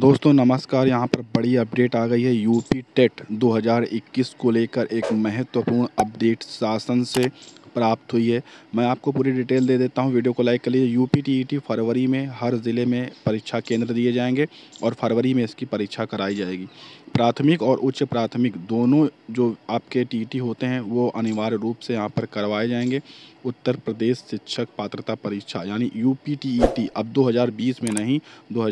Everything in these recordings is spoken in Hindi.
दोस्तों नमस्कार यहां पर बड़ी अपडेट आ गई है यूपी टेट 2021 को लेकर एक महत्वपूर्ण अपडेट शासन से प्राप्त हुई है मैं आपको पूरी डिटेल दे देता हूं वीडियो को लाइक कर लीजिए यूपी टीईटी फरवरी में हर ज़िले में परीक्षा केंद्र दिए जाएंगे और फरवरी में इसकी परीक्षा कराई जाएगी प्राथमिक और उच्च प्राथमिक दोनों जो आपके टीईटी होते हैं वो अनिवार्य रूप से यहाँ पर करवाए जाएंगे उत्तर प्रदेश शिक्षक पात्रता परीक्षा यानी यू पी अब दो में नहीं दो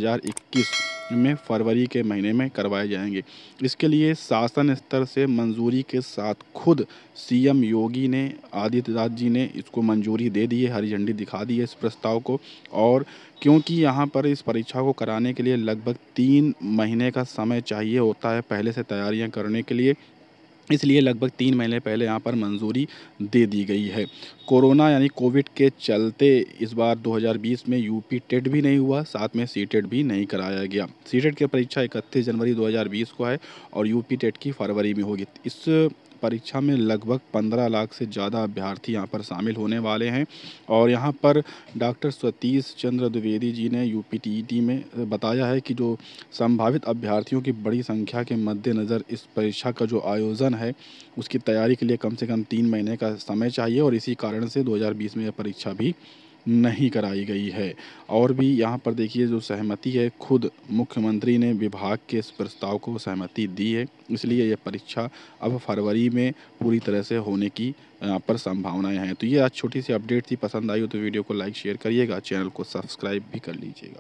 में फरवरी के महीने में करवाए जाएंगे इसके लिए शासन स्तर से मंजूरी के साथ खुद सीएम योगी ने आदित्यनाथ जी ने इसको मंजूरी दे दी है हरी झंडी दिखा दी है इस प्रस्ताव को और क्योंकि यहाँ पर इस परीक्षा को कराने के लिए लगभग तीन महीने का समय चाहिए होता है पहले से तैयारियाँ करने के लिए इसलिए लगभग तीन महीने पहले यहाँ पर मंजूरी दे दी गई है कोरोना यानी कोविड के चलते इस बार 2020 में यूपी टेट भी नहीं हुआ साथ में सी टेट भी नहीं कराया गया सी टेट की परीक्षा 31 जनवरी 2020 को है और यूपी टेट की फरवरी में होगी इस परीक्षा में लगभग 15 लाख से ज़्यादा अभ्यर्थी यहाँ पर शामिल होने वाले हैं और यहाँ पर डॉक्टर सतीश चंद्र द्विवेदी जी ने यू e में बताया है कि जो संभावित अभ्यर्थियों की बड़ी संख्या के मद्देनज़र इस परीक्षा का जो आयोजन है उसकी तैयारी के लिए कम से कम तीन महीने का समय चाहिए और इसी कारण से दो में यह परीक्षा भी नहीं कराई गई है और भी यहाँ पर देखिए जो सहमति है खुद मुख्यमंत्री ने विभाग के इस प्रस्ताव को सहमति दी है इसलिए यह परीक्षा अब फरवरी में पूरी तरह से होने की यहाँ पर संभावनाएं हैं तो ये आज छोटी सी अपडेट थी पसंद आई हो तो वीडियो को लाइक शेयर करिएगा चैनल को सब्सक्राइब भी कर लीजिएगा